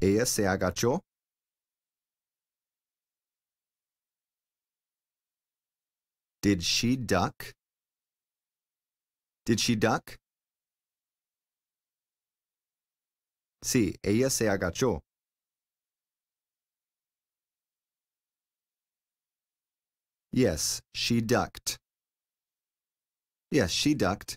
Ella se agachó Did she duck? Did she duck? Sí, ella se agachó. Yes, she ducked. Yes, she ducked.